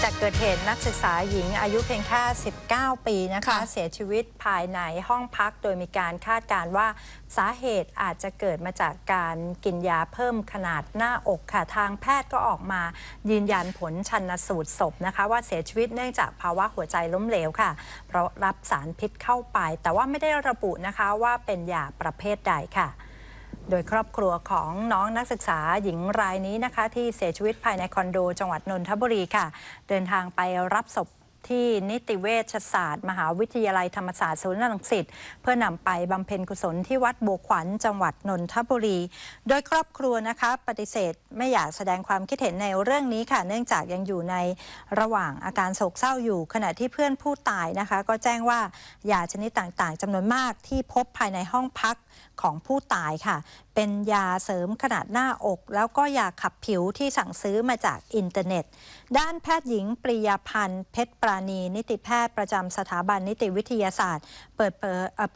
จากเกิดเหตุนักศึกษาหญิงอายุเพียงแค่19 ปีนะคะ เสียชีวิตภายในห้องพัก โดยมีการคาดการว่า สาเหตุอาจจะเกิดมาจากการกินยาเพิ่มขนาดหน้าอกค่ะ ทางแพทย์ก็ออกมายืนยันผลชันสูตรศพนะคะ ว่าเสียชีวิตเนื่องจากภาวะหัวใจล้มเหลวค่ะ เพราะรับสารพิษเข้าไป แต่ว่าไม่ได้ระบุนะคะว่าเป็นยาประเภทใดค่ะโดยครอบครัวของน้องนักศึกษาหญิงรายนี้นะคะ ที่เสียชีวิตภายในคอนโด จังหวัดนนทบุรีค่ะ เดินทางไปรับศพที่นิติเวชศาสตร์มหาวิทยาลัยธรรมศาสตร์ศูนย์รังสิต เพื่อนำไปบำเพ็ญกุศลที่วัดบัวขวัญจังหวัดนนทบุรี โดยครอบครัวนะคะ ปฏิเสธไม่อยากแสดงความคิดเห็นในเรื่องนี้ค่ะ เนื่องจากยังอยู่ในระหว่างอาการโศกเศร้าอยู่ ขณะที่เพื่อนผู้ตายนะคะ ก็แจ้งว่า ยาชนิดต่างๆจำนวนมากที่พบภายในห้องพักของผู้ตายค่ะ เป็นยาเสริมขนาดหน้าอก แล้วก็ยาขับผิวที่สั่งซื้อมาจากอินเทอร์เน็ต ด้านแพทย์หญิงปริยพันธ์เพชรราณีนิติแพทย์ประจำสถาบันนิติวิทยาศาสตร์ เปิดเ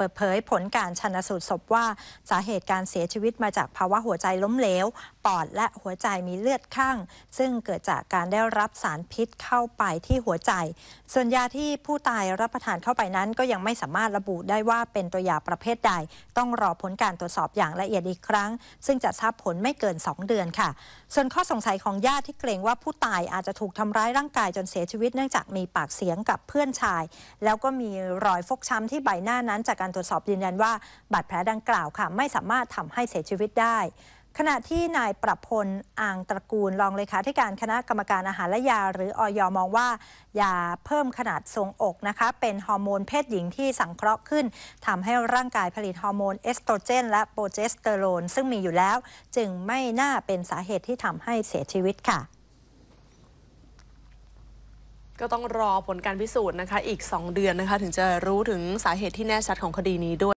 ปิดเผยผลการชันสูตรศพว่า สาเหตุการเสียชีวิตมาจากภาวะหัวใจล้มเหลวปอดและหัวใจมีเลือดข้าง ซึ่งเกิดจากการได้รับสารพิษเข้าไปที่หัวใจ ส่วนยาที่ผู้ตายรับประทานเข้าไปนั้น ก็ยังไม่สามารถระบุได้ว่าเป็นตัวยาประเภทใด ต้องรอผลการตรวจสอบอย่างละเอียดอีกครั้ง ซึ่งจะทราบผลไม่เกิน 2 เดือนค่ะ ส่วนข้อสงสัยของญาติที่เกรงว่าผู้ตายอาจจะถูกทำร้ายร่างกายจนเสียชีวิตเนื่องจากมีปากเสียงกับเพื่อนชาย แล้วก็มีรอยฟกช้ำที่ใบหน้านั้น จากการตรวจสอบยืนยันว่าบาดแผลดังกล่าวค่ะไม่สามารถทำให้เสียชีวิตได้ขณะที่นายประพลอ่างตระกูลรองเลขาธิการคณะกรรมการอาหารและยา หรือออยมองว่า ยาเพิ่มขนาดทรงอกนะคะ เป็นฮอร์โมนเพศหญิงที่สังเคราะห์ขึ้น ทำให้ร่างกายผลิตฮอร์โมนเอสโตรเจนและโปรเจสเตอโรนซึ่งมีอยู่แล้ว จึงไม่น่าเป็นสาเหตุที่ทำให้เสียชีวิตค่ะ ก็ต้องรอผลการพิสูจน์นะคะอีก 2 เดือนนะคะถึงจะรู้ถึงสาเหตุที่แน่ชัดของคดีนี้ด้วย